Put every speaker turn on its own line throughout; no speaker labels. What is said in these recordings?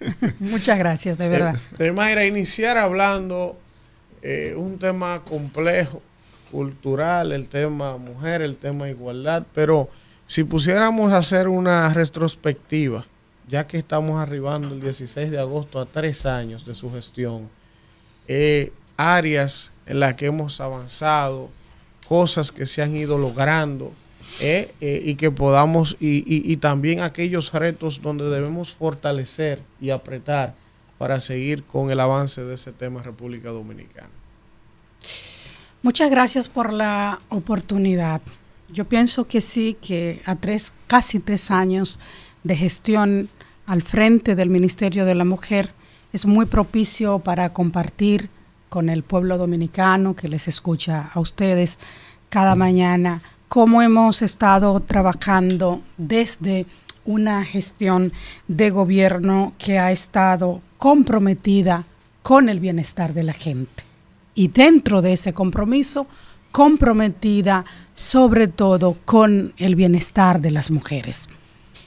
Muchas gracias, de verdad. de eh,
eh, manera iniciar hablando eh, un tema complejo, cultural, el tema mujer, el tema igualdad, pero si pusiéramos hacer una retrospectiva, ya que estamos arribando el 16 de agosto a tres años de su gestión, áreas en las que hemos avanzado, cosas que se han ido logrando, eh, eh, y que podamos, y, también aquellos retos donde debemos fortalecer y apretar para seguir con el avance de ese tema en República Dominicana.
Muchas gracias por la oportunidad. Yo pienso que sí, que a tres, casi tres años de gestión al frente del Ministerio de la Mujer es muy propicio para compartir con el pueblo dominicano que les escucha a ustedes cada mañana cómo hemos estado trabajando desde una gestión de gobierno que ha estado comprometida con el bienestar de la gente. Y dentro de ese compromiso, comprometida sobre todo con el bienestar de las mujeres.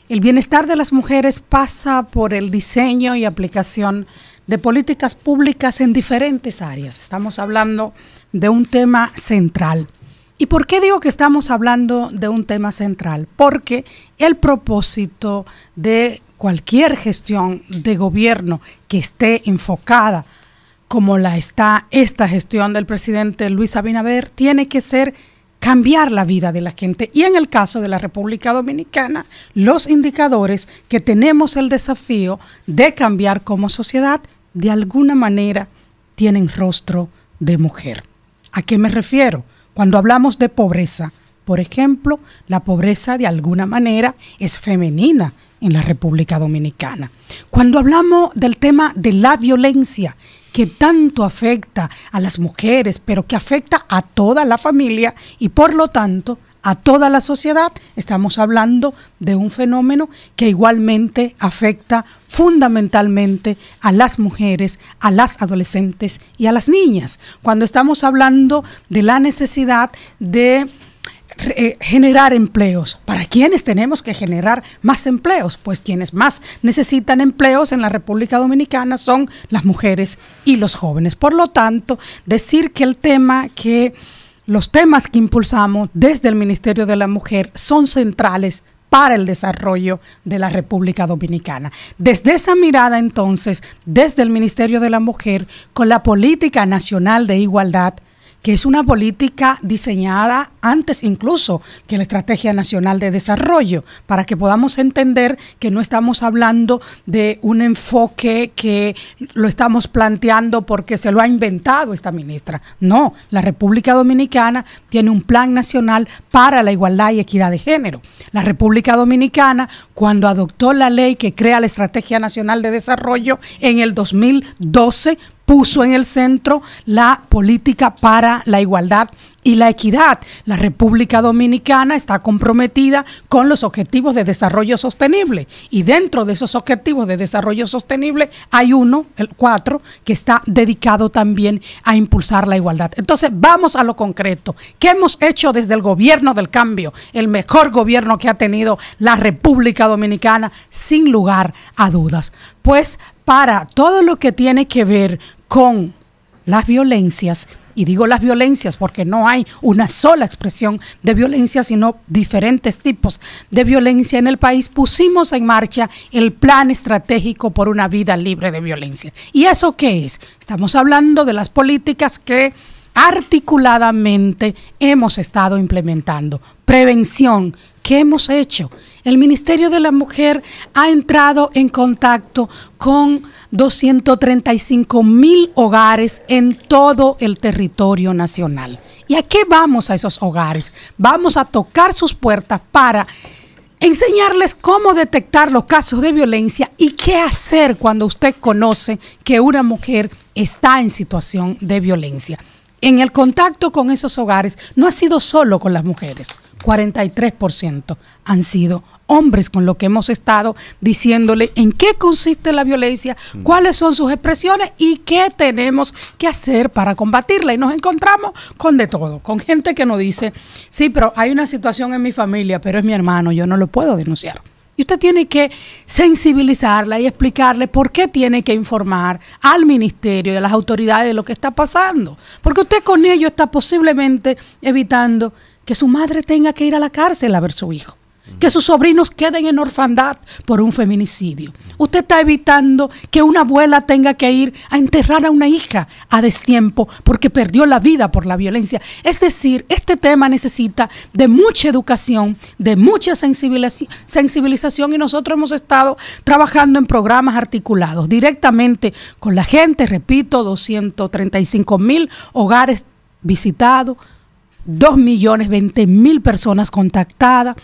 El bienestar de las mujeres pasa por el diseño y aplicación de políticas públicas en diferentes áreas. Estamos hablando de un tema central. ¿Y por qué digo que estamos hablando de un tema central? Porque el propósito de cualquier gestión de gobierno que esté enfocada como la está esta gestión del presidente Luis Abinader, tiene que ser cambiar la vida de la gente. Y en el caso de la República Dominicana, los indicadores que tenemos el desafío de cambiar como sociedad, de alguna manera tienen rostro de mujer. ¿A qué me refiero? Cuando hablamos de pobreza, por ejemplo, la pobreza de alguna manera es femenina en la República Dominicana. Cuando hablamos del tema de la violencia, que tanto afecta a las mujeres, pero que afecta a toda la familia y por lo tanto a toda la sociedad, estamos hablando de un fenómeno que igualmente afecta fundamentalmente a las mujeres, a las adolescentes y a las niñas. Cuando estamos hablando de la necesidad de eh, generar empleos. ¿Para quiénes tenemos que generar más empleos? Pues quienes más necesitan empleos en la República Dominicana son las mujeres y los jóvenes. Por lo tanto, decir que el tema que los temas que impulsamos desde el Ministerio de la Mujer son centrales para el desarrollo de la República Dominicana. Desde esa mirada entonces, desde el Ministerio de la Mujer, con la Política Nacional de Igualdad, que es una política diseñada antes incluso que la Estrategia Nacional de Desarrollo, para que podamos entender que no estamos hablando de un enfoque que lo estamos planteando porque se lo ha inventado esta ministra. No, la República Dominicana tiene un plan nacional para la igualdad y equidad de género. La República Dominicana, cuando adoptó la ley que crea la Estrategia Nacional de Desarrollo en el 2012, puso en el centro la política para la igualdad y la equidad. La República Dominicana está comprometida con los objetivos de desarrollo sostenible y dentro de esos objetivos de desarrollo sostenible hay uno, el cuatro, que está dedicado también a impulsar la igualdad. Entonces, vamos a lo concreto. ¿Qué hemos hecho desde el gobierno del cambio? El mejor gobierno que ha tenido la República Dominicana, sin lugar a dudas. Pues para todo lo que tiene que ver con las violencias, y digo las violencias porque no hay una sola expresión de violencia, sino diferentes tipos de violencia en el país, pusimos en marcha el plan estratégico por una vida libre de violencia. ¿Y eso qué es? Estamos hablando de las políticas que articuladamente hemos estado implementando. Prevención, ¿Qué hemos hecho? El Ministerio de la Mujer ha entrado en contacto con 235 mil hogares en todo el territorio nacional. ¿Y a qué vamos a esos hogares? Vamos a tocar sus puertas para enseñarles cómo detectar los casos de violencia y qué hacer cuando usted conoce que una mujer está en situación de violencia. En el contacto con esos hogares no ha sido solo con las mujeres. 43% han sido hombres con lo que hemos estado diciéndole en qué consiste la violencia, mm. cuáles son sus expresiones y qué tenemos que hacer para combatirla. Y nos encontramos con de todo, con gente que nos dice, sí, pero hay una situación en mi familia, pero es mi hermano, yo no lo puedo denunciar. Y usted tiene que sensibilizarla y explicarle por qué tiene que informar al ministerio y a las autoridades de lo que está pasando. Porque usted con ello está posiblemente evitando que su madre tenga que ir a la cárcel a ver su hijo, que sus sobrinos queden en orfandad por un feminicidio. Usted está evitando que una abuela tenga que ir a enterrar a una hija a destiempo porque perdió la vida por la violencia. Es decir, este tema necesita de mucha educación, de mucha sensibilización y nosotros hemos estado trabajando en programas articulados directamente con la gente, repito, 235 mil hogares visitados, 2 millones 20 mil personas contactadas,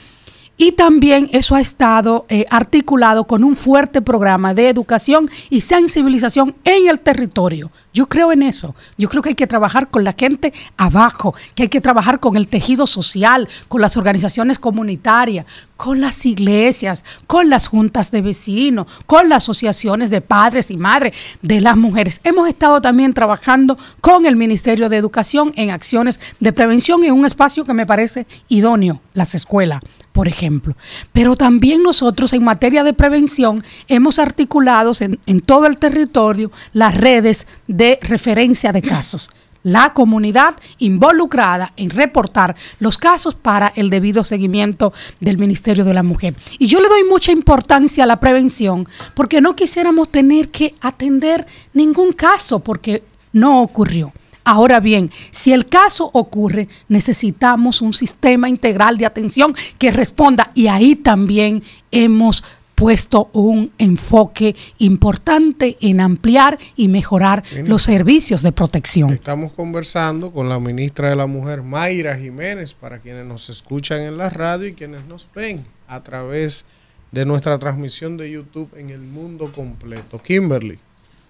y también eso ha estado eh, articulado con un fuerte programa de educación y sensibilización en el territorio. Yo creo en eso. Yo creo que hay que trabajar con la gente abajo, que hay que trabajar con el tejido social, con las organizaciones comunitarias, con las iglesias, con las juntas de vecinos, con las asociaciones de padres y madres de las mujeres. Hemos estado también trabajando con el Ministerio de Educación en acciones de prevención en un espacio que me parece idóneo, las escuelas por ejemplo. Pero también nosotros en materia de prevención hemos articulado en, todo el territorio las redes de referencia de casos la comunidad involucrada en reportar los casos para el debido seguimiento del Ministerio de la Mujer. Y yo le doy mucha importancia a la prevención porque no quisiéramos tener que atender ningún caso porque no ocurrió. Ahora bien, si el caso ocurre, necesitamos un sistema integral de atención que responda y ahí también hemos puesto un enfoque importante en ampliar y mejorar los servicios de protección.
Estamos conversando con la ministra de la Mujer, Mayra Jiménez, para quienes nos escuchan en la radio y quienes nos ven a través de nuestra transmisión de YouTube en el mundo completo.
Kimberly.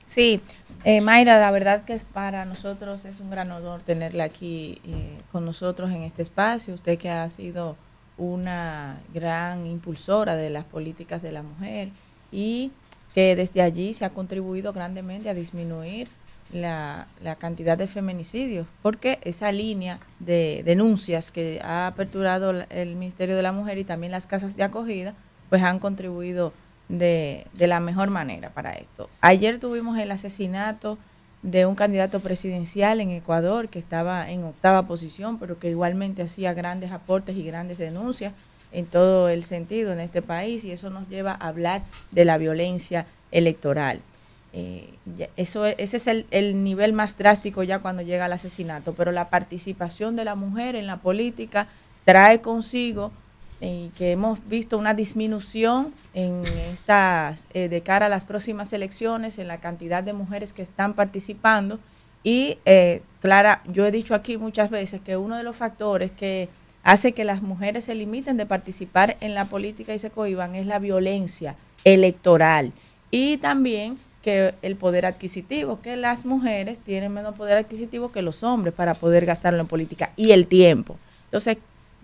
Sí, eh, Mayra, la verdad que es para nosotros es un gran honor tenerla aquí eh, con nosotros en este espacio. Usted que ha sido una gran impulsora de las políticas de la mujer y que desde allí se ha contribuido grandemente a disminuir la, la cantidad de feminicidios, porque esa línea de denuncias que ha aperturado el Ministerio de la Mujer y también las casas de acogida, pues han contribuido de, la mejor manera para esto. Ayer tuvimos el asesinato de un candidato presidencial en Ecuador que estaba en octava posición, pero que igualmente hacía grandes aportes y grandes denuncias en todo el sentido en este país y eso nos lleva a hablar de la violencia electoral. Eh, eso, e, ese es el, el, nivel más drástico ya cuando llega el asesinato, pero la participación de la mujer en la política trae consigo y eh, que hemos visto una disminución en estas, eh, de cara a las próximas elecciones, en la cantidad de mujeres que están participando. Y eh, Clara, yo he dicho aquí muchas veces que uno de los factores que hace que las mujeres se limiten de participar en la política y se cohiban es la violencia electoral y también que el poder adquisitivo, que las mujeres tienen menos poder adquisitivo que los hombres para poder gastarlo en política y el tiempo. Entonces,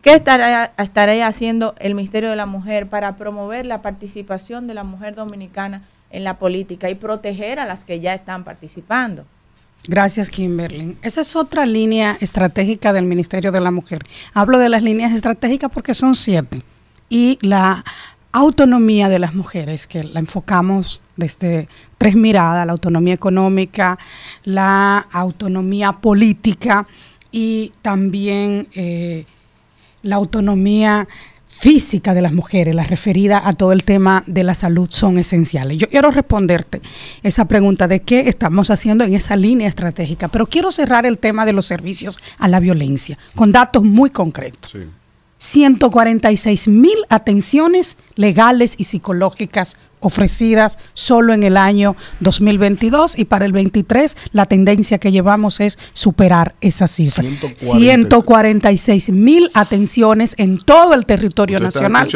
¿Qué estará, haciendo el Ministerio de la Mujer para promover la participación de la mujer dominicana en la política y proteger a las que ya están participando?
Gracias, Kimberly. Esa es otra línea estratégica del Ministerio de la Mujer. Hablo de las líneas estratégicas porque son siete. Y la autonomía de las mujeres, que la enfocamos desde tres miradas, la autonomía económica, la autonomía política y también eh, la autonomía física de las mujeres, la referida a todo el tema de la salud, son esenciales. Yo quiero responderte esa pregunta de qué estamos haciendo en esa línea estratégica, pero quiero cerrar el tema de los servicios a la violencia con datos muy concretos. 146 mil atenciones legales y psicológicas ofrecidas solo en el año 2022 y para el 23 la tendencia que llevamos es superar esa cifra. 146 mil atenciones en todo el territorio nacional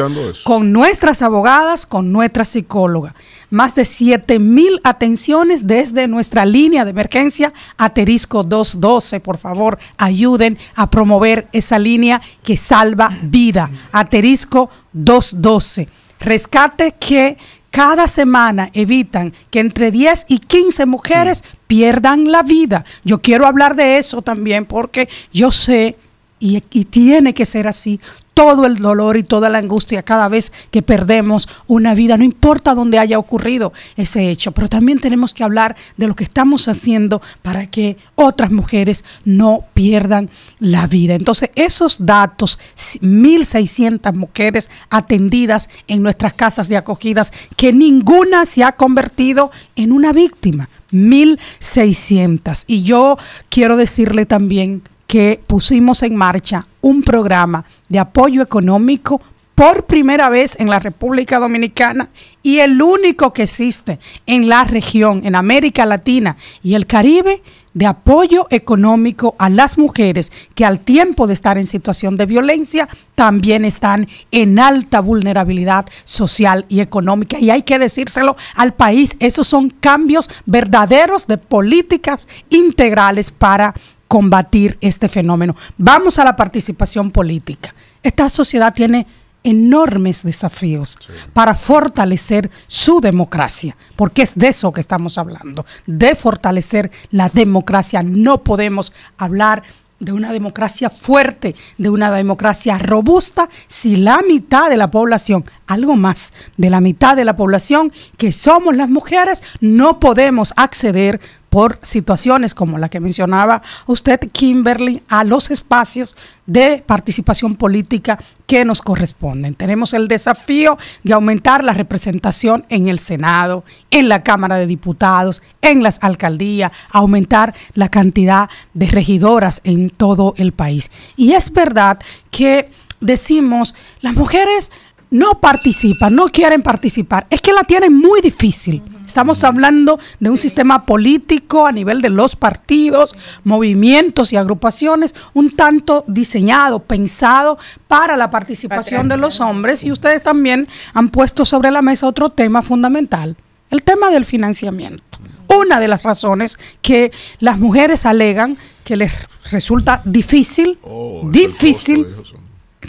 con nuestras abogadas, con nuestra psicóloga. Más de 7 mil atenciones desde nuestra línea de emergencia aterisco 212. Por favor, ayuden a promover esa línea que salva vida. Aterisco 212. Rescate que cada semana evitan que entre 10 y 15 mujeres mm. pierdan la vida. Yo quiero hablar de eso también porque yo sé y, y, tiene que ser así todo el dolor y toda la angustia cada vez que perdemos una vida, no importa dónde haya ocurrido ese hecho, pero también tenemos que hablar de lo que estamos haciendo para que otras mujeres no pierdan la vida. Entonces, esos datos, 1.600 mujeres atendidas en nuestras casas de acogidas, que ninguna se ha convertido en una víctima. 1.600. Y yo quiero decirle también que pusimos en marcha un programa de apoyo económico por primera vez en la República Dominicana y el único que existe en la región, en América Latina y el Caribe, de apoyo económico a las mujeres que al tiempo de estar en situación de violencia también están en alta vulnerabilidad social y económica. Y hay que decírselo al país, esos son cambios verdaderos de políticas integrales para combatir este fenómeno. Vamos a la participación política. Esta sociedad tiene enormes desafíos para fortalecer su democracia, porque es de eso que estamos hablando, de fortalecer la democracia. No podemos hablar de una democracia fuerte, de una democracia robusta, si la mitad de la población, algo más de la mitad de la población que somos las mujeres, no podemos acceder por situaciones como la que mencionaba usted, Kimberly, a los espacios de participación política que nos corresponden. Tenemos el desafío de aumentar la representación en el Senado, en la Cámara de Diputados, en las alcaldías, aumentar la cantidad de regidoras en todo el país. Y es verdad que decimos, las mujeres no participan, no quieren participar. Es que la tienen muy difícil. Estamos hablando de un sistema político a nivel de los partidos, movimientos y agrupaciones, un tanto diseñado, pensado para la participación de los hombres. Y ustedes también han puesto sobre la mesa otro tema fundamental, el tema del financiamiento. Una de las razones que las mujeres alegan que les resulta difícil, oh, difícil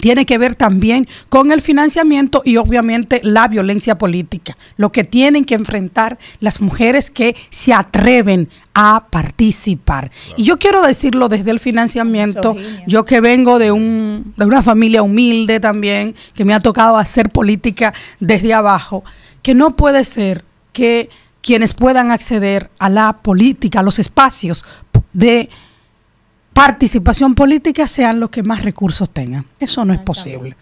tiene que ver también con el financiamiento y obviamente la violencia política, lo que tienen que enfrentar las mujeres que se atreven a participar. Y yo quiero decirlo desde el financiamiento, yo que vengo de, una familia humilde también, que me ha tocado hacer política desde abajo, que no puede ser que quienes puedan acceder a la política, a los espacios de participación política sean los que más recursos tengan. Eso no es posible.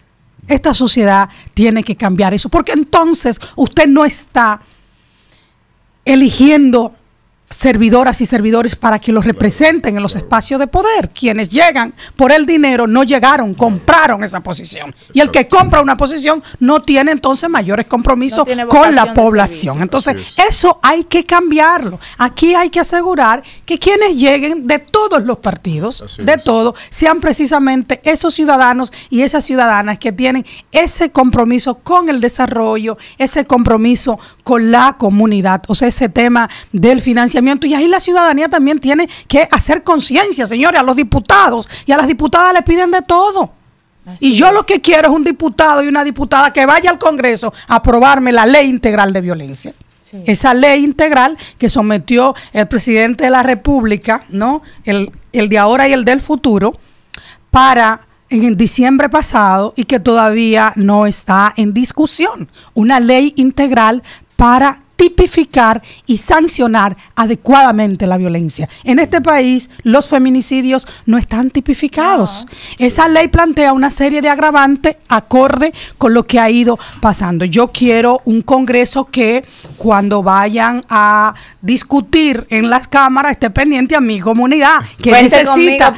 Esta sociedad tiene que cambiar eso, porque entonces usted no está eligiendo servidoras y servidores para que los representen en los espacios de poder. Quienes llegan por el dinero no llegaron, compraron esa posición. Y el que compra una posición no tiene entonces mayores compromisos con la población. Entonces, eso hay que cambiarlo. Aquí hay que asegurar que quienes lleguen de todos los partidos, de todos, sean precisamente esos ciudadanos y esas ciudadanas que tienen ese compromiso con el desarrollo, ese compromiso con la comunidad, o sea, ese tema del financiamiento y ahí la ciudadanía también tiene que hacer conciencia, señores, a los diputados y a las diputadas le piden de todo. y yo lo que quiero es un diputado y una diputada que vaya al Congreso a aprobarme la ley integral de violencia. Esa ley integral que sometió el presidente de la República, ¿no? El, de ahora y el del futuro, para en diciembre pasado y que todavía no está en discusión. Una ley integral para tipificar y sancionar adecuadamente la violencia. En este país los feminicidios no están tipificados. Esa ley plantea una serie de agravantes acorde con lo que ha ido pasando. Yo quiero un Congreso que cuando vayan a discutir en las cámaras esté pendiente a mi comunidad. que necesita,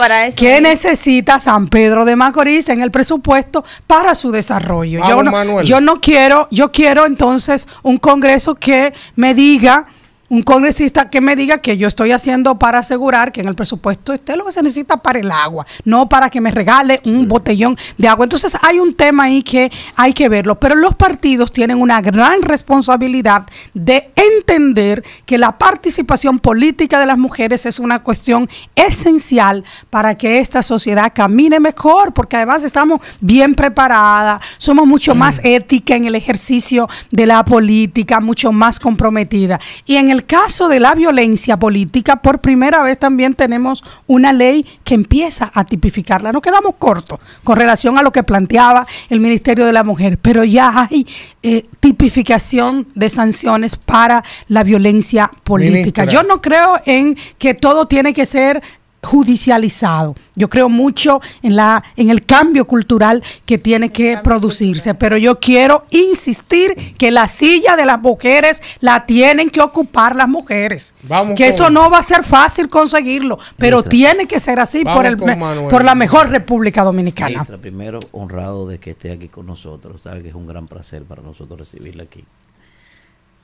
necesita San Pedro de Macorís en el presupuesto para su desarrollo? yo, yo no quiero, yo quiero entonces un Congreso que me diga un congresista que me diga que yo estoy haciendo para asegurar que en el presupuesto esté lo que se necesita para el agua, no para que me regale un botellón de agua. Entonces hay un tema ahí que hay que verlo, pero los partidos tienen una gran responsabilidad de entender que la participación política de las mujeres es una cuestión esencial para que esta sociedad camine mejor, porque además estamos bien preparadas, somos mucho más ética en el ejercicio de la política, mucho más comprometida. Y en el caso de la violencia política, por primera vez también tenemos una ley que empieza a tipificarla. Nos quedamos cortos con relación a lo que planteaba el Ministerio de la Mujer, pero ya hay eh, tipificación de sanciones para la violencia política. Yo no creo en que todo tiene que ser judicializado. Yo creo mucho en, la, en el cambio cultural que tiene que producirse, pero yo quiero insistir que la silla de las mujeres la tienen que ocupar las mujeres. que eso no va a ser fácil conseguirlo, pero tiene que ser así por, el, por la mejor República Dominicana. Ministra,
primero, honrado de que esté aquí con nosotros, sabe que es un gran placer para nosotros recibirla aquí.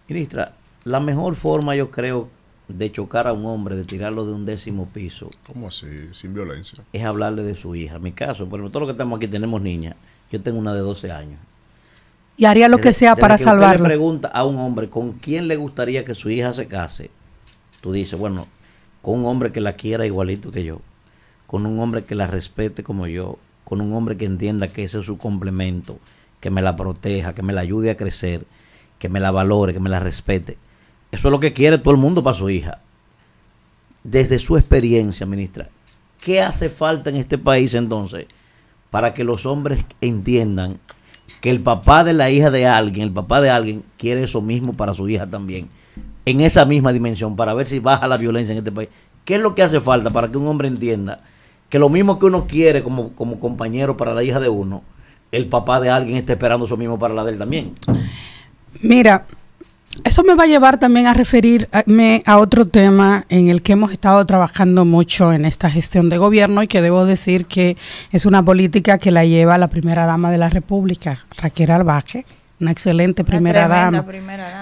Ministra, la mejor forma yo creo de chocar a un hombre, de tirarlo de un décimo piso. ¿Cómo así? Sin violencia. Es hablarle de su hija. Mi caso, ejemplo, todos los que estamos aquí tenemos niñas. Yo tengo una de 12 años.
Y haría lo que sea para salvarla. le
pregunta a un hombre con quién le gustaría que su hija se case. Tú dices, bueno, con un hombre que la quiera igualito que yo, con un hombre que la respete como yo, con un hombre que entienda que ese es su complemento, que me la proteja, que me la ayude a crecer, que me la valore, que me la respete. Eso es lo que quiere todo el mundo para su hija. Desde su experiencia, ministra, ¿qué hace falta en este país entonces para que los hombres entiendan que el papá de la hija de alguien, el papá de alguien, quiere eso mismo para su hija también? En esa misma dimensión, para ver si baja la violencia en este país. ¿Qué es lo que hace falta para que un hombre entienda que lo mismo que uno quiere como, como compañero para la hija de uno, el papá de alguien está esperando eso mismo para la de él también?
Mira, eso me va a llevar también a referirme a otro tema en el que hemos estado trabajando mucho en esta gestión de gobierno y que debo decir que es una política que la lleva la primera dama de la República, Raquel Albaque, una excelente primera dama,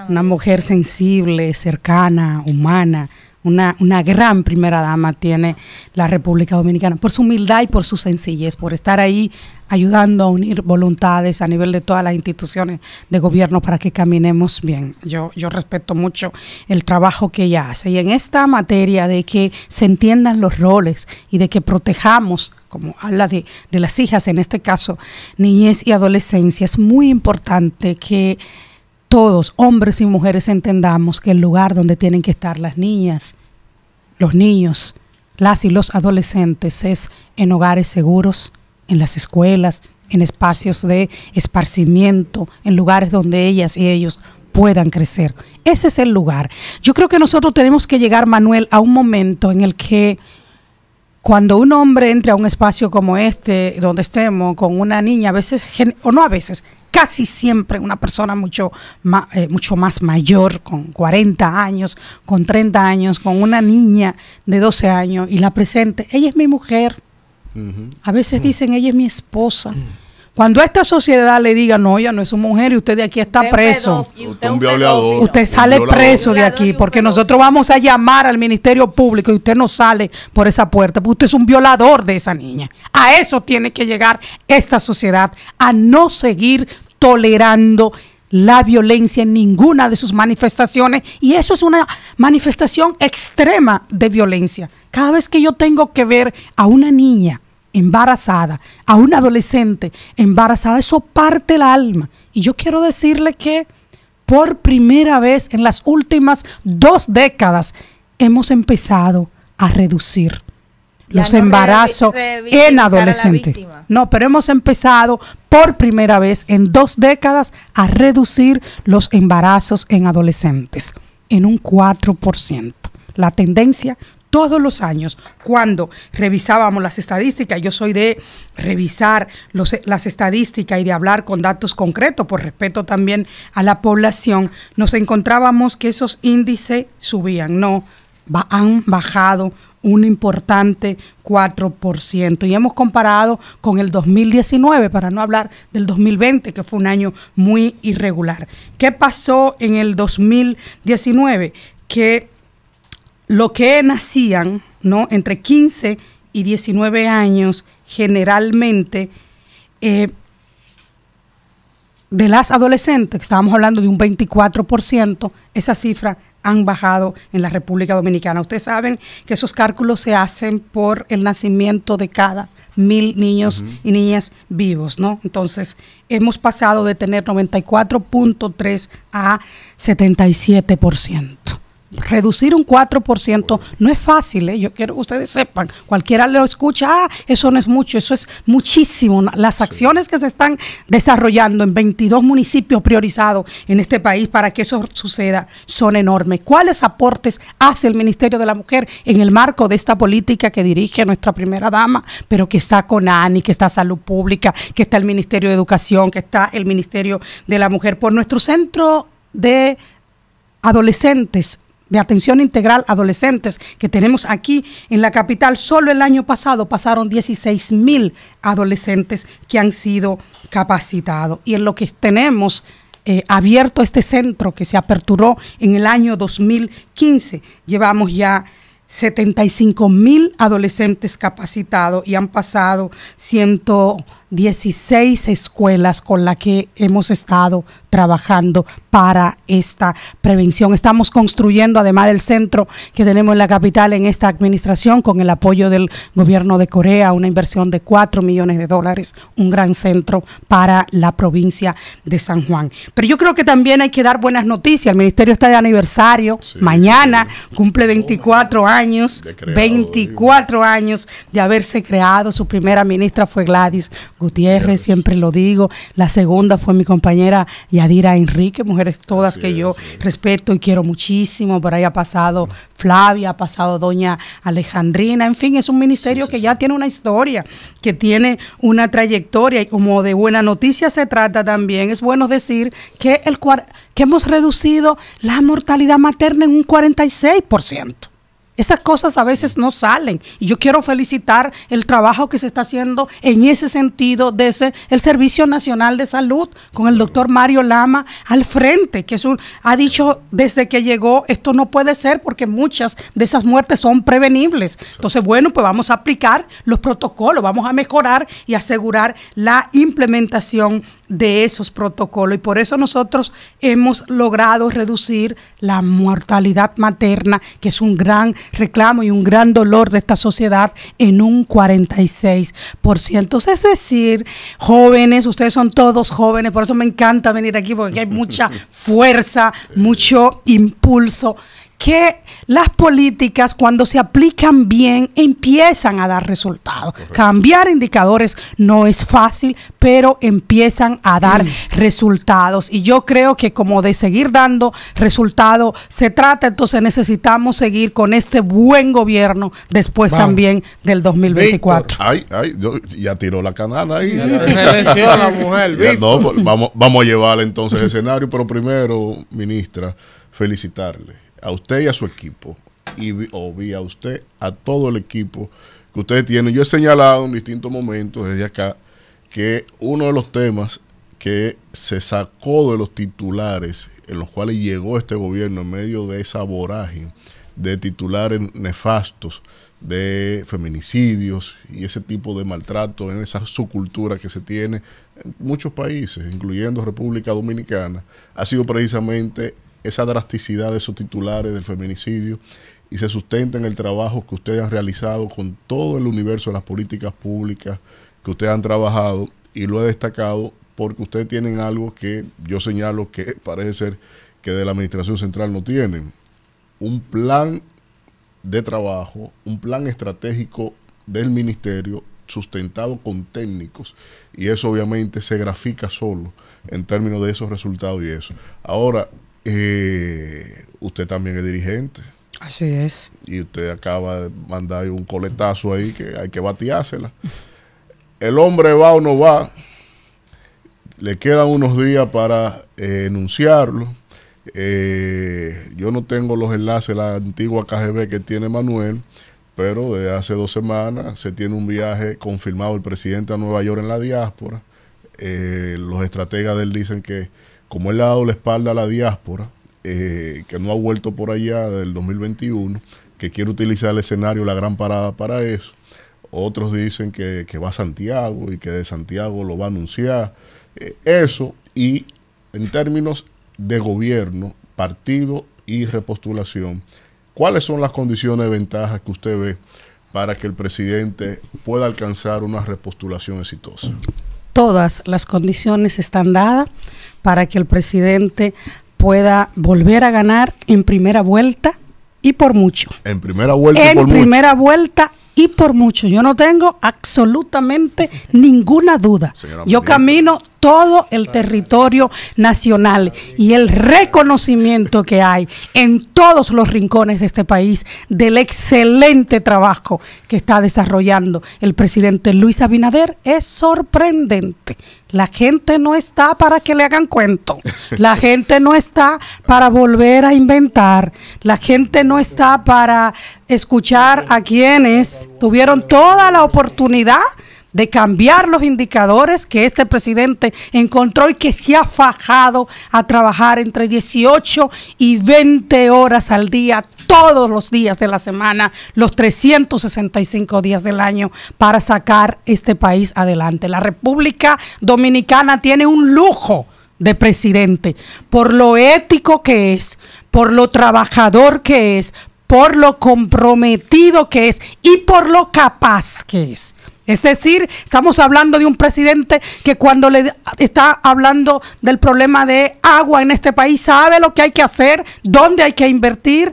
una mujer sensible, cercana, humana, una, gran primera dama tiene la República Dominicana, por su humildad y por su sencillez, por estar ahí ayudando a unir voluntades a nivel de todas las instituciones de gobierno para que caminemos bien. Yo, yo respeto mucho el trabajo que ella hace. Y en esta materia de que se entiendan los roles y de que protejamos, como habla de, de las hijas, en este caso, niñez y adolescencia, es muy importante que todos, hombres y mujeres, entendamos que el lugar donde tienen que estar las niñas, los niños, las y los adolescentes es en hogares seguros, en las escuelas, en espacios de esparcimiento, en lugares donde ellas y ellos puedan crecer. Ese es el lugar. Yo creo que nosotros tenemos que llegar, Manuel, a un momento en el que cuando un hombre entra a un espacio como este, donde estemos, con una niña, a veces, o no a veces, casi siempre una persona mucho más, eh, mucho más mayor, con 40 años, con 30 años, con una niña de 12 años, y la presente, ella es mi mujer. A veces mm. dicen, ella es mi esposa. Mm. Cuando a esta sociedad le diga, no, ella no es su mujer y usted de aquí está preso,
usted, sale preso
de aquí, porque nosotros vamos a llamar al Ministerio Público y usted no sale por esa puerta, porque usted es un violador de esa niña. A eso tiene que llegar esta sociedad, a no seguir tolerando la violencia en ninguna de sus manifestaciones y eso es una manifestación extrema de violencia. Cada vez que yo tengo que ver a una niña embarazada, a una adolescente embarazada, eso parte el alma. Y yo quiero decirle que por primera vez en las últimas dos décadas hemos empezado a reducir los embarazos en adolescentes. No, pero hemos empezado por primera vez en dos décadas a reducir los embarazos en adolescentes en un 4%. La tendencia todos los años, cuando revisábamos las estadísticas, yo soy de revisar las estadísticas y de hablar con datos concretos por respeto también a la población, nos encontrábamos que esos índices subían, no, han bajado un importante 4%. Y hemos comparado con el 2019, para no hablar del 2020, que fue un año muy irregular. ¿Qué pasó en el 2019? Que lo que nacían, ¿no? Entre 15 y 19 años, generalmente, eh, de las adolescentes, que estábamos hablando de un 24%, esa cifra han bajado en la República Dominicana. Ustedes saben que esos cálculos se hacen por el nacimiento de cada mil niños y niñas vivos, ¿no? Entonces, hemos pasado de tener 94.3 a 77% reducir un 4% no es fácil, ¿eh? yo quiero que ustedes sepan, cualquiera lo escucha, ah, eso no es mucho, eso es muchísimo. Las acciones que se están desarrollando en 22 municipios priorizados en este país para que eso suceda son enormes. ¿Cuáles aportes hace el Ministerio de la Mujer en el marco de esta política que dirige nuestra primera dama, pero que está con ANI, que está Salud Pública, que está el Ministerio de Educación, que está el Ministerio de la Mujer, por nuestro centro de adolescentes de atención integral adolescentes que tenemos aquí en la capital, solo el año pasado pasaron 16 mil adolescentes que han sido capacitados. Y en lo que tenemos eh, abierto este centro que se aperturó en el año 2015, llevamos ya 75 mil adolescentes capacitados y han pasado 100 16 escuelas con las que hemos estado trabajando para esta prevención. Estamos construyendo además del centro que tenemos en la capital en esta administración con el apoyo del gobierno de Corea, una inversión de 4 millones de dólares, un gran centro para la provincia de San Juan. Pero yo creo que también hay que dar buenas noticias. El ministerio está de aniversario, mañana cumple 24 años, 24 años de haberse creado. Su primera ministra fue Gladys Gutiérrez, siempre lo digo. La segunda fue mi compañera Yadira Enrique, mujeres todas que yo respeto y quiero muchísimo. Por ahí ha pasado Flavia, ha pasado Doña Alejandrina. En fin, es un ministerio que ya tiene una historia, que tiene una trayectoria. Y como de buena noticia se trata también, es bueno decir que, el, que hemos reducido la mortalidad materna en un 46%. Esas cosas a veces no salen. Y yo quiero felicitar el trabajo que se está haciendo en ese sentido desde el Servicio Nacional de Salud, con el doctor Mario Lama al frente, que ha dicho desde que llegó, esto no puede ser porque muchas de esas muertes son prevenibles. Entonces, bueno, pues vamos a aplicar los protocolos, vamos a mejorar y asegurar la implementación de esos protocolos y por eso nosotros hemos logrado reducir la mortalidad materna, que es un gran reclamo y un gran dolor de esta sociedad, en un 46%. Es decir, jóvenes, ustedes son todos jóvenes, por eso me encanta venir aquí porque hay mucha fuerza, mucho impulso que las políticas cuando se aplican bien empiezan a dar resultados. Cambiar indicadores no es fácil, pero empiezan a dar mm. resultados. Y yo creo que como de seguir dando resultados se trata, entonces necesitamos seguir con este buen gobierno después también del 2024.
Ay, ay, ya tiró la canana ahí. la mujer. vamos, vamos a llevar entonces el escenario, pero primero, ministra, felicitarle a usted y a su equipo, y o a usted, a todo el equipo que ustedes tienen. Yo he señalado en distintos momentos desde acá que uno de los temas que se sacó de los titulares en los cuales llegó este gobierno en medio de esa vorágine de titulares nefastos, de feminicidios y ese tipo de maltrato en esa subcultura que se tiene en muchos países, incluyendo República Dominicana, ha sido precisamente esa drasticidad de esos titulares del feminicidio y se sustenta en el trabajo que ustedes han realizado con todo el universo de las políticas públicas que ustedes han trabajado y lo he destacado porque ustedes tienen algo que yo señalo que parece ser que de la Administración Central no tienen. Un plan de trabajo, un plan estratégico del ministerio sustentado con técnicos y eso obviamente se grafica solo en términos de esos resultados y eso. Ahora, eh, usted también es dirigente.
Así es.
Y usted acaba de mandar un coletazo ahí que hay que bateársela. El hombre va o no va, le quedan unos días para eh, enunciarlo. Eh, yo no tengo los enlaces, la antigua KGB que tiene Manuel, pero desde hace dos semanas se tiene un viaje confirmado el presidente a Nueva York en la diáspora. los estrategas de él dicen que como él ha dado la espalda a la diáspora, eh, que no ha vuelto por allá del 2021, que quiere utilizar el escenario La Gran Parada para eso. Otros dicen que, va a Santiago y que de Santiago lo va a anunciar. Eh, eso y en términos de gobierno, partido y repostulación, ¿cuáles son las condiciones de ventaja que usted ve para que el presidente pueda alcanzar una repostulación exitosa?
Todas las condiciones están dadas para que el presidente pueda volver a ganar en primera vuelta y por mucho.
En primera vuelta y por primera
vuelta y por mucho. Yo no tengo absolutamente ninguna duda. Yo camino todo el territorio nacional y el reconocimiento que hay en todos los rincones de este país del excelente trabajo que está desarrollando el presidente Luis Abinader es sorprendente. La gente no está para que le hagan cuento. La gente no está para volver a inventar. La gente no está para escuchar a quienes tuvieron toda la oportunidad de cambiar los indicadores que este presidente encontró y que se ha fajado a trabajar entre 18 y 20 horas al día, todos los días de la semana, los 365 días del año, para sacar este país adelante. La República Dominicana tiene un lujo de presidente por lo ético que es, por lo trabajador que es, por lo comprometido que es y por lo capaz que es. Es decir, estamos hablando de un presidente que cuando le está hablando del problema de agua en este país sabe lo que hay que hacer, dónde hay que invertir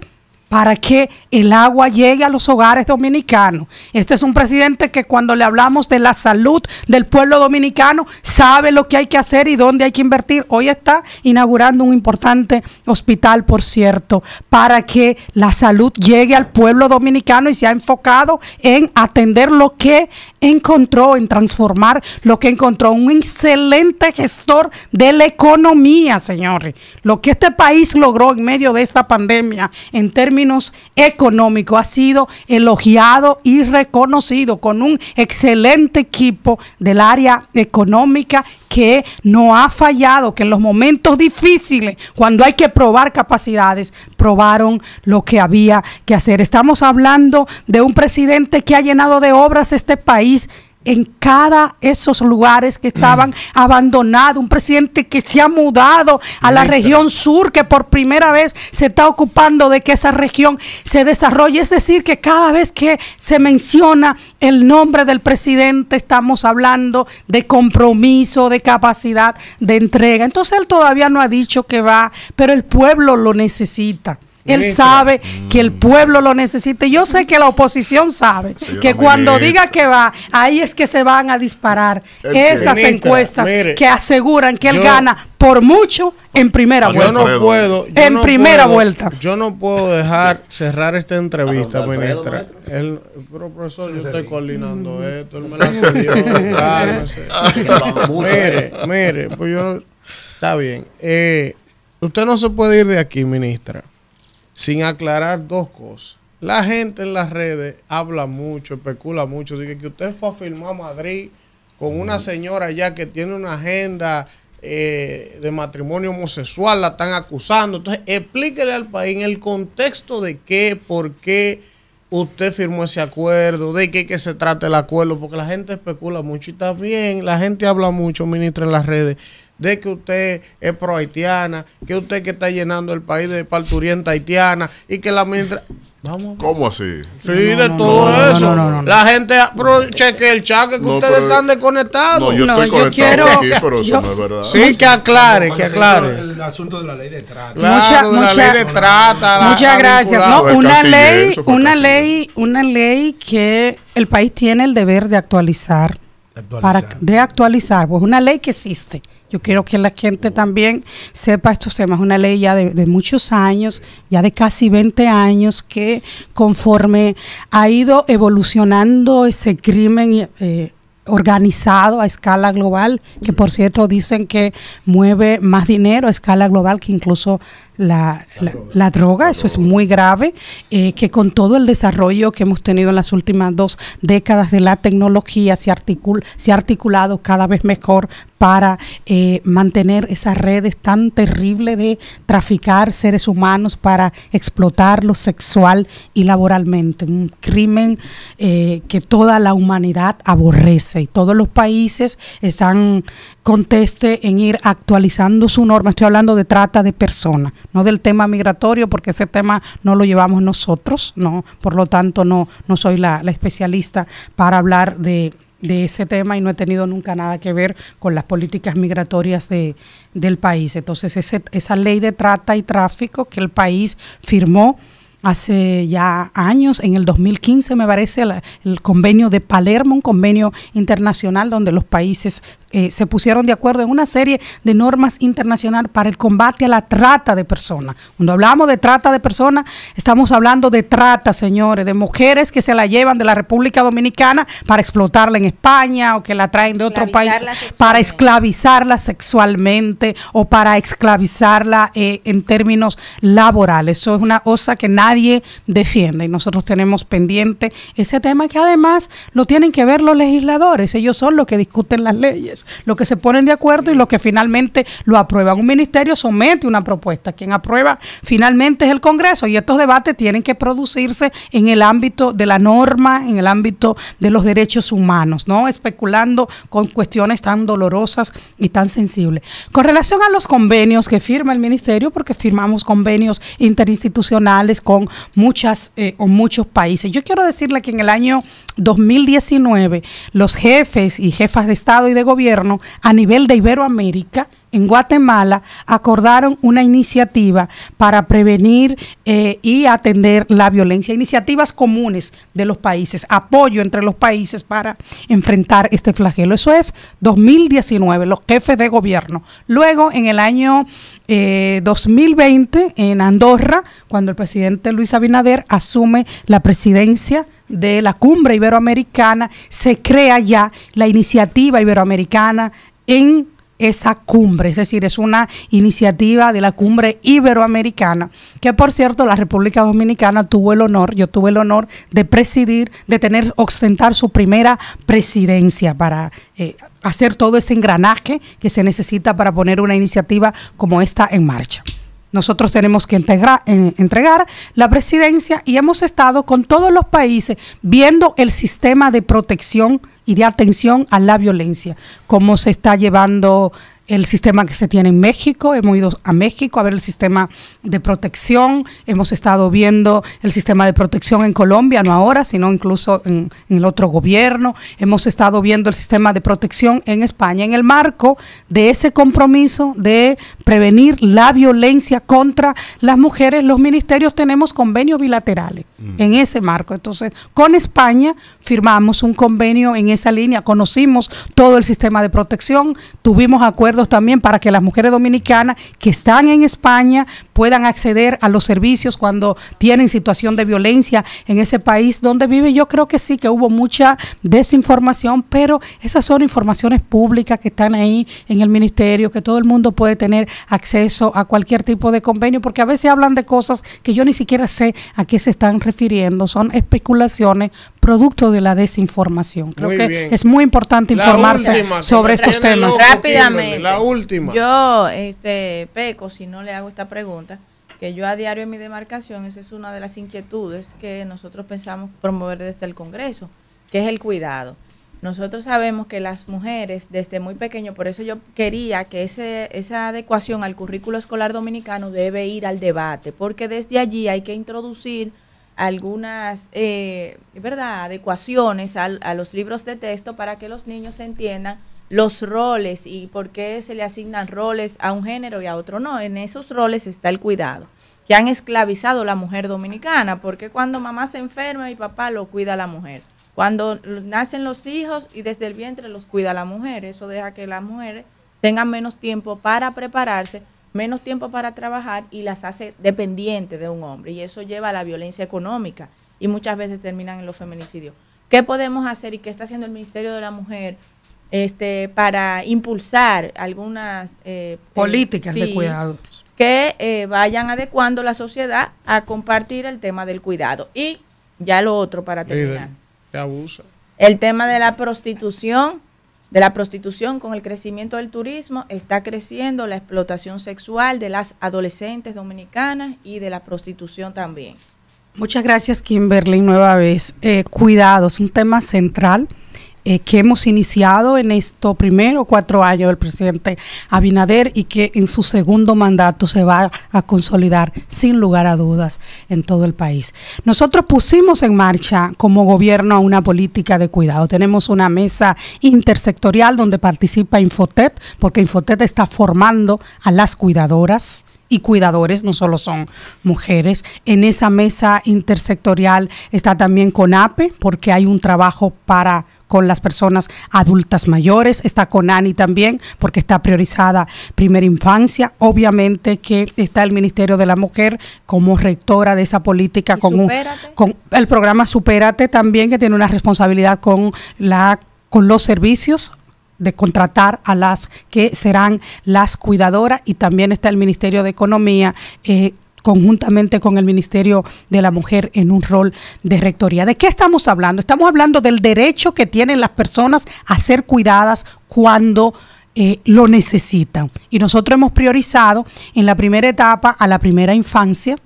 para que el agua llegue a los hogares dominicanos. Este es un presidente que cuando le hablamos de la salud del pueblo dominicano, sabe lo que hay que hacer y dónde hay que invertir. Hoy está inaugurando un importante hospital, por cierto, para que la salud llegue al pueblo dominicano y se ha enfocado en atender lo que encontró, en transformar lo que encontró. Un excelente gestor de la economía, señores. Lo que este país logró en medio de esta pandemia en términos económicos económico ha sido elogiado y reconocido con un excelente equipo del área económica que no ha fallado, que en los momentos difíciles, cuando hay que probar capacidades, probaron lo que había que hacer. Estamos hablando de un presidente que ha llenado de obras este país en cada esos lugares que estaban mm. abandonados, un presidente que se ha mudado a la región sur, que por primera vez se está ocupando de que esa región se desarrolle. Es decir, que cada vez que se menciona el nombre del presidente, estamos hablando de compromiso, de capacidad de entrega. Entonces él todavía no ha dicho que va, pero el pueblo lo necesita. Él sabe que el mm. pueblo lo necesita. Yo sé que la oposición sabe que cuando diga que va, ahí es que se van a disparar esas encuestas que aseguran que él gana por mucho en primera vuelta. Yo no puedo. en primera vuelta.
Yo no puedo dejar cerrar esta entrevista, ministra. El, profesor, yo estoy coordinando mm. esto. Él me mire, mire, pues yo. Está bien. Eh, usted no se puede ir de aquí, ministra sin aclarar dos cosas. La gente en las redes habla mucho, especula mucho, dice que usted fue a firmar a Madrid con una señora ya que tiene una agenda eh, de matrimonio homosexual, la están acusando. Entonces, explíquele al país en el contexto de qué, por qué usted firmó ese acuerdo, de qué que se trata el acuerdo, porque la gente especula mucho y también la gente habla mucho, ministra, en las redes, de que usted es pro haitiana, que usted que está llenando el país de parturienta haitiana y que la ministra...
Vamos. ¿Cómo así?
Sí, de todo eso. La gente cheque el chat que ustedes están desconectados. No, yo estoy conectado yo quiero, aquí, pero eso no es verdad. Sí, que aclare, que aclare. El, asunto de la ley de trata. Claro, muchas, la ley de trata. Muchas gracias. una ley,
una ley, una ley que el país tiene el deber de actualizar para de actualizar, pues una ley que existe. Yo quiero que la gente también sepa estos temas. Una ley ya de, muchos años, ya de casi 20 años, que conforme ha ido evolucionando ese crimen eh, organizado a escala global, que por cierto dicen que mueve más dinero a escala global que incluso la, droga, eso es muy grave, eh, que con todo el desarrollo que hemos tenido en las últimas dos décadas de la tecnología se, articula, se ha articulado cada vez mejor para eh, mantener esas redes tan terribles de traficar seres humanos para explotarlos sexual y laboralmente. Un crimen eh, que toda la humanidad aborrece y todos los países están conteste en ir actualizando su norma. Estoy hablando de trata de personas no del tema migratorio, porque ese tema no lo llevamos nosotros, no, por lo tanto no, no soy la, especialista para hablar de, ese tema y no he tenido nunca nada que ver con las políticas migratorias de, del país. Entonces, esa ley de trata y tráfico que el país firmó hace ya años, en el 2015 me parece el convenio de Palermo, un convenio internacional donde los países eh, se pusieron de acuerdo en una serie de normas internacionales para el combate a la trata de personas. Cuando hablamos de trata de personas, estamos hablando de trata, señores, de mujeres que se la llevan de la República Dominicana para explotarla en España o que la traen de otro país para esclavizarla sexualmente o para esclavizarla eh, en términos laborales. Eso es una cosa que nadie defiende y nosotros tenemos pendiente ese tema que además lo tienen que ver los legisladores. Ellos son los que discuten las leyes lo que se ponen de acuerdo y lo que finalmente lo aprueban. Un ministerio somete una propuesta, quien aprueba finalmente es el Congreso y estos debates tienen que producirse en el ámbito de la norma, en el ámbito de los derechos humanos, ¿no? Especulando con cuestiones tan dolorosas y tan sensibles. Con relación a los convenios que firma el ministerio, porque firmamos convenios interinstitucionales con muchas eh, o muchos países. Yo quiero decirle que en el año 2019 los jefes y jefas de Estado y de Gobierno a nivel de Iberoamérica en Guatemala acordaron una iniciativa para prevenir eh, y atender la violencia, iniciativas comunes de los países, apoyo entre los países para enfrentar este flagelo. Eso es 2019, los jefes de gobierno. Luego, en el año 2020, eh, en Andorra, cuando el presidente Luis Abinader asume la presidencia de la cumbre iberoamericana, se crea ya la iniciativa iberoamericana en esa cumbre, es decir, es una iniciativa de la cumbre iberoamericana, que por cierto la República Dominicana tuvo el honor, yo tuve el honor de presidir, de tener, ostentar su primera presidencia para eh, hacer todo ese engranaje que se necesita para poner una iniciativa como esta en marcha nosotros tenemos que eh, entregar la presidencia y hemos estado con todos los países viendo el sistema de protección y de atención a la violencia, cómo se está llevando el sistema que se tiene en México, hemos ido a México a ver el sistema de protección, hemos estado viendo el sistema de protección en Colombia, no ahora, sino incluso en, en, el otro gobierno, hemos estado viendo el sistema de protección en España, en el marco de ese compromiso de prevenir la violencia contra las mujeres, los ministerios tenemos convenios bilaterales mm. en ese marco. Entonces, con España firmamos un convenio en esa línea, conocimos todo el sistema de protección, tuvimos acuerdos también para que las mujeres dominicanas que están en España puedan acceder a los servicios cuando tienen situación de violencia en ese país donde vive. Yo creo que sí, que hubo mucha desinformación, pero esas son informaciones públicas que están ahí en el ministerio, que todo el mundo puede tener acceso a cualquier tipo de convenio, porque a veces hablan de cosas que yo ni siquiera sé a qué se están refiriendo, son especulaciones producto de la desinformación. Creo que es muy importante informarse sobre estos temas. Rápidamente. La
última. Yo este, peco si no le hago esta pregunta, que yo a diario en mi demarcación, esa es una de las inquietudes que nosotros pensamos promover desde el Congreso, que es el cuidado. Nosotros sabemos que las mujeres desde muy pequeño, por eso yo quería que ese, esa adecuación al currículo escolar dominicano debe ir al debate, porque desde allí hay que introducir algunas eh, ¿verdad? adecuaciones a, a los libros de texto para que los niños entiendan los roles y por qué se le asignan roles a un género y a otro no. En esos roles está el cuidado, que han esclavizado la mujer dominicana, porque cuando mamá se enferma, y papá lo cuida la mujer. Cuando nacen los hijos y desde el vientre los cuida la mujer, eso deja que las mujeres tengan menos tiempo para prepararse menos tiempo para trabajar y las hace dependientes de un hombre. Y eso lleva a la violencia económica y muchas veces terminan en los feminicidios. ¿Qué podemos hacer y qué está haciendo el Ministerio de la Mujer este, para impulsar algunas eh, políticas de cuidado? Que eh, vayan adecuando la sociedad a compartir el tema del cuidado. Y ya lo otro para terminar. El tema de la prostitución de la prostitución con el crecimiento del turismo, está creciendo la explotación sexual de las adolescentes dominicanas y de la prostitución también.
Muchas gracias Kimberly, nueva vez. Eh, cuidados, un tema central eh, que hemos iniciado en estos primeros cuatro años del presidente Abinader y que en su segundo mandato se va a consolidar sin lugar a dudas en todo el país. Nosotros pusimos en marcha como gobierno una política de cuidado. Tenemos una mesa intersectorial donde participa Infotet, porque Infotet está formando a las cuidadoras y cuidadores, no solo son mujeres. En esa mesa intersectorial está también CONAPE, porque hay un trabajo para con las personas adultas mayores, está con ANI también, porque está priorizada primera infancia. Obviamente que está el Ministerio de la Mujer como rectora de esa política con, con el programa Supérate también, que tiene una responsabilidad con la con los servicios de contratar a las que serán las cuidadoras y también está el Ministerio de Economía. Eh, conjuntamente con el Ministerio de la Mujer en un rol de rectoría. ¿De qué estamos hablando? Estamos hablando del derecho que tienen las personas a ser cuidadas cuando eh, lo necesitan. Y nosotros hemos priorizado en la primera etapa a la primera infancia,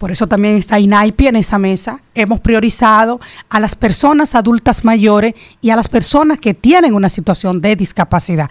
por eso también está INAIPI en esa mesa, hemos priorizado a las personas adultas mayores y a las personas que tienen una situación de discapacidad.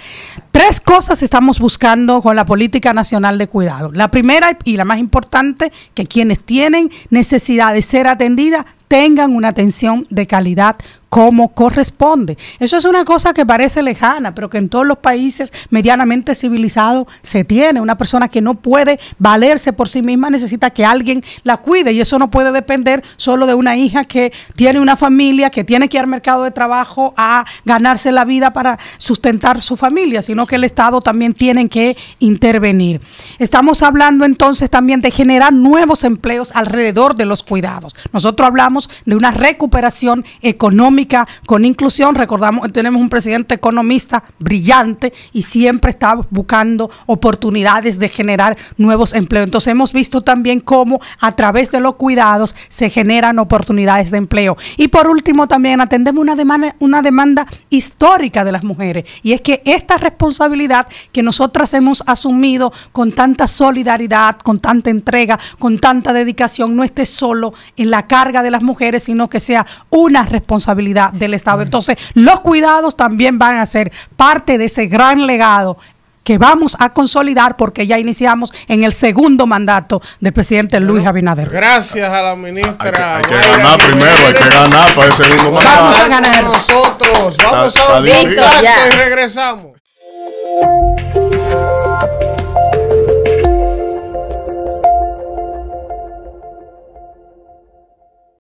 Tres cosas estamos buscando con la política nacional de cuidado. La primera y la más importante, que quienes tienen necesidad de ser atendidas tengan una atención de calidad como corresponde. Eso es una cosa que parece lejana, pero que en todos los países medianamente civilizados se tiene. Una persona que no puede valerse por sí misma necesita que alguien la cuide y eso no puede depender solo de una hija que tiene una familia, que tiene que ir al mercado de trabajo a ganarse la vida para sustentar su familia, sino que el Estado también tiene que intervenir. Estamos hablando entonces también de generar nuevos empleos alrededor de los cuidados. Nosotros hablamos de una recuperación económica con inclusión. Recordamos, tenemos un presidente economista brillante y siempre está buscando oportunidades de generar nuevos empleos. Entonces hemos visto también cómo a través de los cuidados se generan oportunidades de empleo. Y por último también atendemos una demanda, una demanda histórica de las mujeres y es que esta responsabilidad que nosotras hemos asumido con tanta solidaridad, con tanta entrega, con tanta dedicación, no esté solo en la carga de las mujeres, sino que sea una responsabilidad del Estado. Entonces, los cuidados también van a ser parte de ese gran legado que vamos a consolidar porque ya iniciamos en el segundo mandato del presidente Luis Abinader.
Gracias a la ministra.
Hay primero, hay que ganar para el segundo mandato. Vamos a ganar.
vamos a, y regresamos.